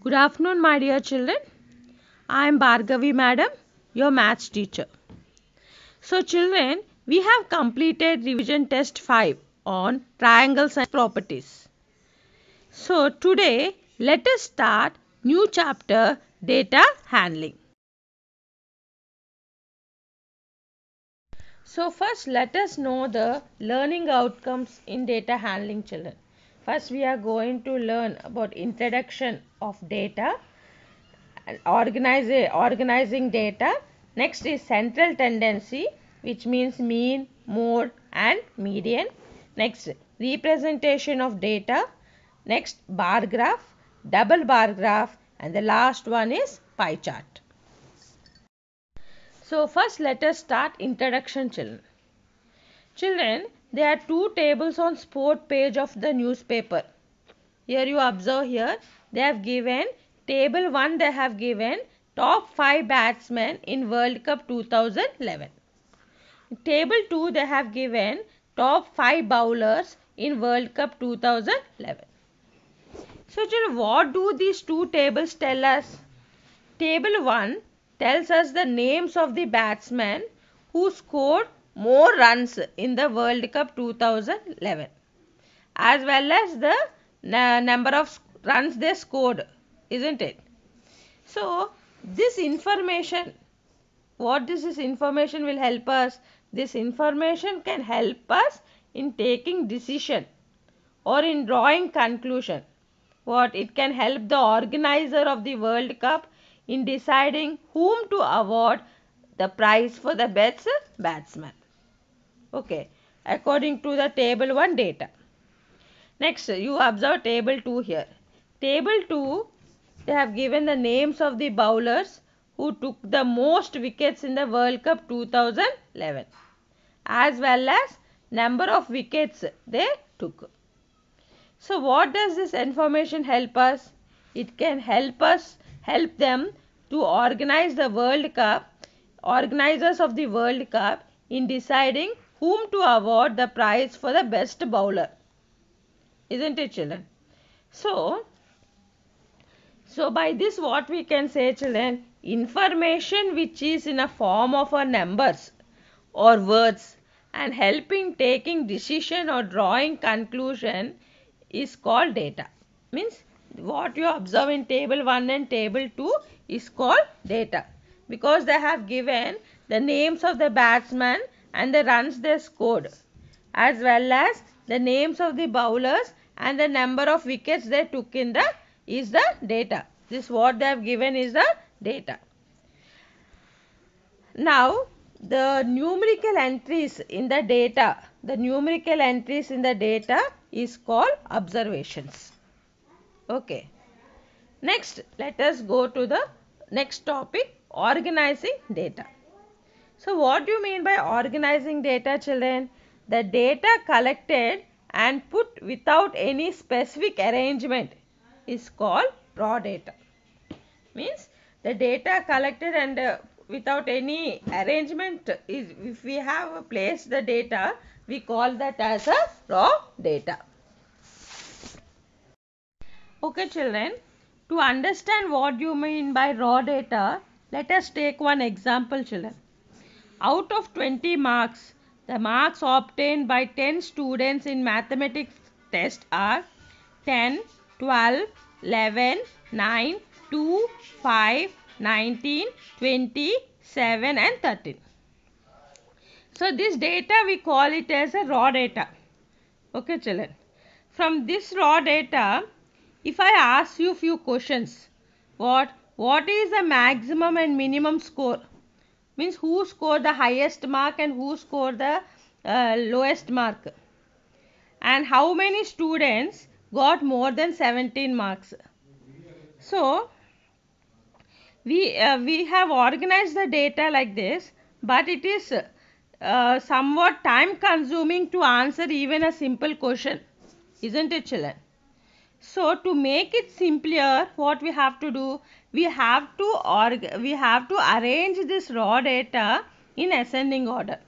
Good afternoon, my dear children. I am Bhargavi madam, your maths teacher. So children, we have completed revision test 5 on triangles and properties. So today, let us start new chapter data handling. So first let us know the learning outcomes in data handling children. First we are going to learn about introduction of data, organize, organizing data. Next is central tendency which means mean, mode and median. Next representation of data. Next bar graph, double bar graph and the last one is pie chart. So first let us start introduction children. Children there are two tables on sport page of the newspaper. Here you observe here they have given table 1 they have given top 5 batsmen in World Cup 2011. Table 2 they have given top 5 bowlers in World Cup 2011. So children what do these two tables tell us? Table 1 tells us the names of the batsmen who scored more runs in the World Cup 2011 as well as the number of runs they scored isn't it so this information what this information will help us this information can help us in taking decision or in drawing conclusion what it can help the organizer of the world cup in deciding whom to award the prize for the best batsman okay according to the table 1 data next you observe table 2 here table 2 they have given the names of the bowlers who took the most wickets in the world cup 2011 as well as number of wickets they took so what does this information help us it can help us help them to organize the world cup organizers of the world cup in deciding whom to award the prize for the best bowler. Isn't it children? So, so by this what we can say children, information which is in a form of a numbers or words and helping taking decision or drawing conclusion is called data. Means what you observe in table 1 and table 2 is called data because they have given the names of the batsman and the runs they scored as well as the names of the bowlers and the number of wickets they took in the is the data. This what they have given is the data. Now the numerical entries in the data, the numerical entries in the data is called observations. Okay. Next let us go to the next topic organizing data. So what do you mean by organizing data children? The data collected and put without any specific arrangement is called raw data. Means the data collected and uh, without any arrangement is if we have placed the data we call that as a raw data. Okay children to understand what you mean by raw data let us take one example children out of 20 marks, the marks obtained by 10 students in mathematics test are 10, 12, 11, 9, 2, 5, 19, 20, 7 and 13. So this data we call it as a raw data. Okay children. From this raw data, if I ask you few questions, what, what is the maximum and minimum score means who scored the highest mark and who scored the uh, lowest mark and how many students got more than 17 marks so we uh, we have organized the data like this but it is uh, somewhat time consuming to answer even a simple question isn't it children so to make it simpler, what we have to do? We have to org we have to arrange this raw data in ascending order.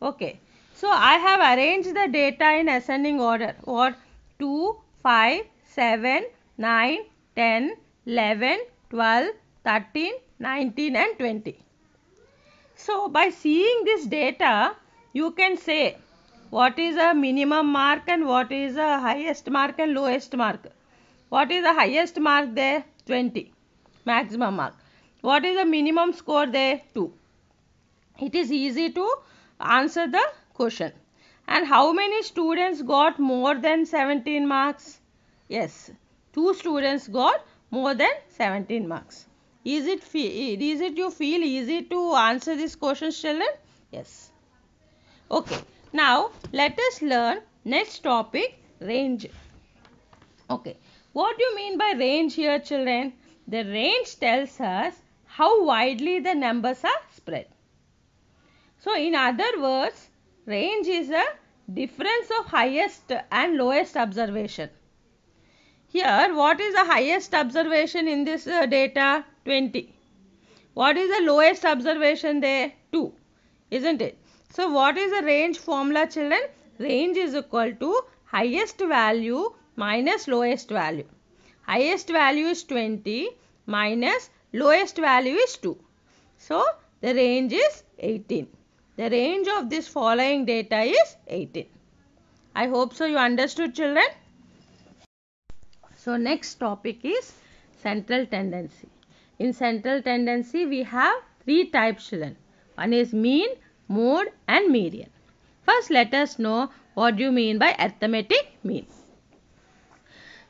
Okay. So I have arranged the data in ascending order or 2, 5, 7, 9, 10, 11, 12, 13, 19 and 20. So by seeing this data you can say what is a minimum mark and what is a highest mark and lowest mark what is the highest mark there 20 maximum mark what is the minimum score there 2 it is easy to answer the question and how many students got more than 17 marks yes two students got more than 17 marks is it is it you feel easy to answer this question children yes okay now, let us learn next topic range. Okay. What do you mean by range here children? The range tells us how widely the numbers are spread. So, in other words, range is a difference of highest and lowest observation. Here, what is the highest observation in this uh, data? 20. What is the lowest observation there? 2. Isn't it? So what is the range formula children? Range is equal to highest value minus lowest value. Highest value is 20 minus lowest value is 2. So the range is 18. The range of this following data is 18. I hope so you understood children. So next topic is central tendency. In central tendency we have three types children. One is mean, mode and median. First let us know what you mean by arithmetic mean.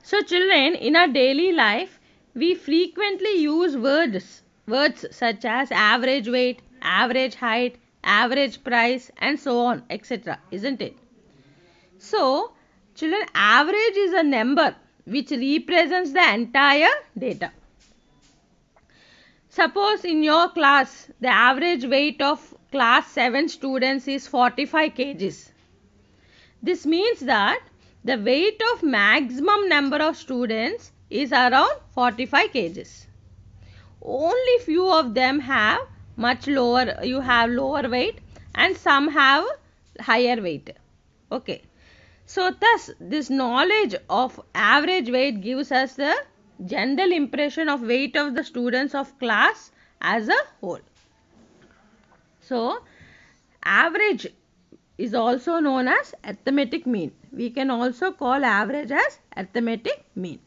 So children in our daily life we frequently use words words such as average weight, average height, average price and so on etc isn't it? So children average is a number which represents the entire data. Suppose in your class the average weight of class 7 students is 45 kgs. This means that the weight of maximum number of students is around 45 kgs. Only few of them have much lower, you have lower weight and some have higher weight. Okay. So thus this knowledge of average weight gives us the general impression of weight of the students of class as a whole. So, average is also known as arithmetic mean. We can also call average as arithmetic mean.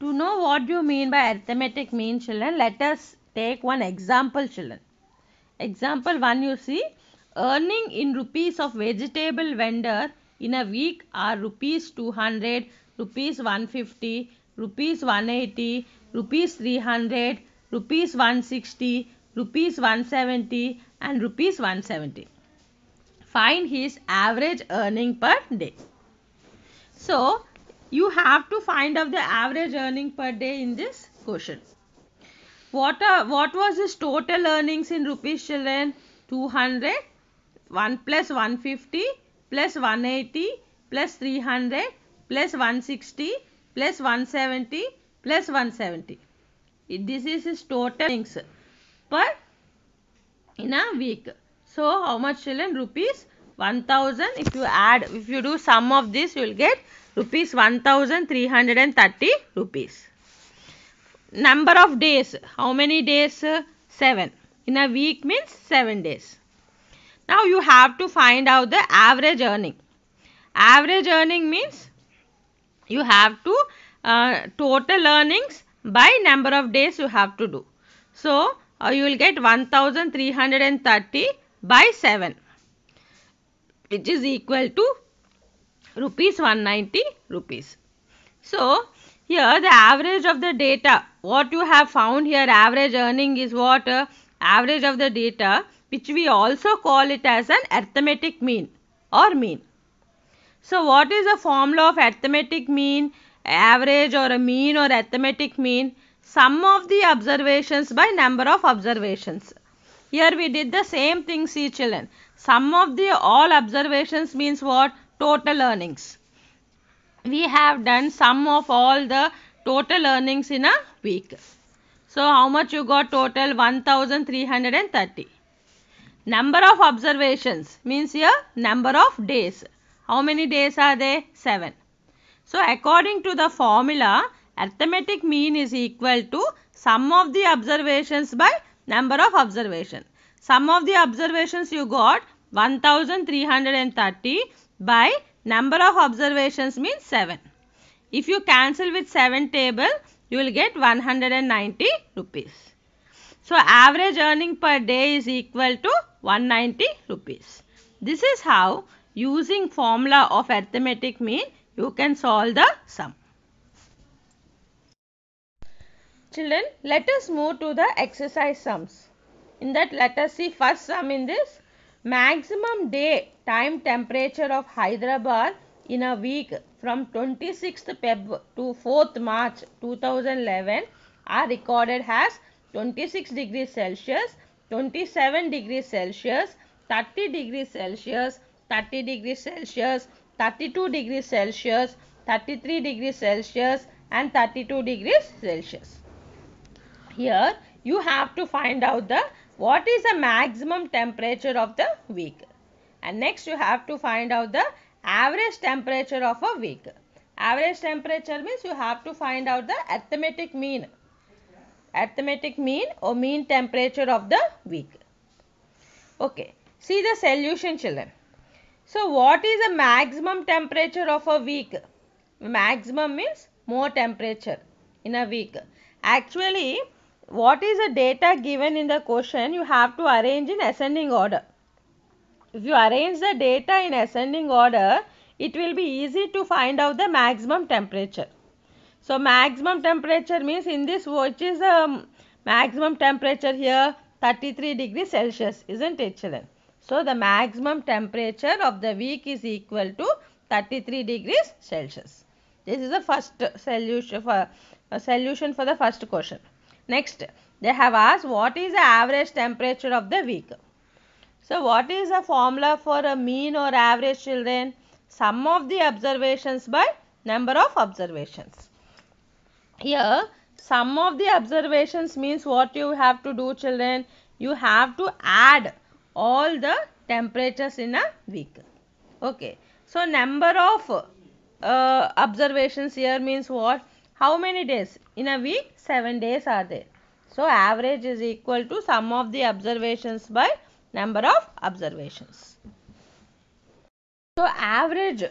To know what you mean by arithmetic mean children, let us take one example children. Example 1 you see, earning in rupees of vegetable vendor in a week are rupees 200, rupees 150, rupees 180, rupees 300, rupees 160, rupees 170 and rupees 170. Find his average earning per day. So, you have to find out the average earning per day in this question. What, are, what was his total earnings in rupees children? 200, 1 plus 150, plus 180, plus 300, plus 160, plus 170, plus 170. This is his total earnings per in a week. So how much children? Rupees 1000. If you add, if you do sum of this, you will get rupees 1330 rupees. Number of days. How many days? 7. In a week means 7 days. Now you have to find out the average earning. Average earning means you have to uh, total earnings by number of days you have to do. So, uh, you will get 1330 by 7 which is equal to rupees 190 rupees. So, here the average of the data what you have found here average earning is what uh, average of the data which we also call it as an arithmetic mean or mean. So, what is the formula of arithmetic mean? average or a mean or arithmetic mean, sum of the observations by number of observations. Here we did the same thing see children. Sum of the all observations means what? Total earnings. We have done sum of all the total earnings in a week. So how much you got total? 1330. Number of observations means here number of days. How many days are there? 7. So according to the formula, arithmetic mean is equal to sum of the observations by number of observations. Sum of the observations you got 1330 by number of observations means 7. If you cancel with 7 table, you will get 190 rupees. So average earning per day is equal to 190 rupees. This is how using formula of arithmetic mean you can solve the sum. Children, let us move to the exercise sums. In that, let us see first sum in this. Maximum day time temperature of Hyderabad in a week from 26th Feb to 4th March 2011 are recorded as 26 degrees Celsius, 27 degrees Celsius, 30 degrees Celsius, 30 degrees Celsius, 32 degrees Celsius, 33 degrees Celsius and 32 degrees Celsius. Here you have to find out the what is the maximum temperature of the vehicle. And next you have to find out the average temperature of a vehicle. Average temperature means you have to find out the arithmetic mean. Arithmetic mean or mean temperature of the vehicle. Okay. See the solution children. So what is the maximum temperature of a week? Maximum means more temperature in a week. Actually, what is the data given in the question you have to arrange in ascending order. If you arrange the data in ascending order, it will be easy to find out the maximum temperature. So maximum temperature means in this which is the um, maximum temperature here 33 degrees Celsius isn't it children. So, the maximum temperature of the week is equal to 33 degrees Celsius. This is the first solution for, solution for the first question. Next, they have asked what is the average temperature of the week. So, what is the formula for a mean or average children? Sum of the observations by number of observations. Here, sum of the observations means what you have to do children? You have to add all the temperatures in a week. Okay. So, number of uh, observations here means what? How many days? In a week, 7 days are there. So, average is equal to sum of the observations by number of observations. So, average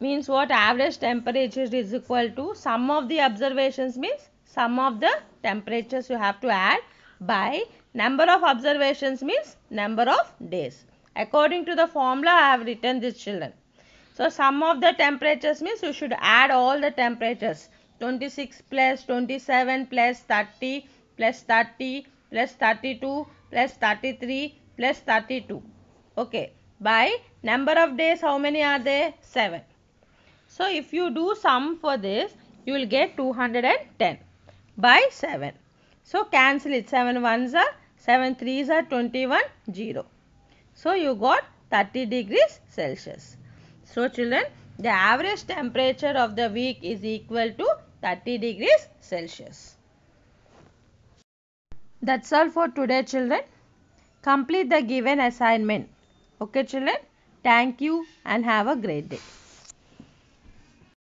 means what? Average temperature is equal to sum of the observations means sum of the temperatures you have to add by number of observations means number of days. According to the formula I have written this children. So sum of the temperatures means you should add all the temperatures 26 plus 27 plus 30 plus 30 plus 32 plus 33 plus 32. Okay. By number of days how many are there? 7. So if you do sum for this you will get 210 by 7. So cancel it. 7 ones are 7 3s are 21 0. So you got 30 degrees Celsius. So children the average temperature of the week is equal to 30 degrees Celsius. That's all for today children. Complete the given assignment. Okay children. Thank you and have a great day.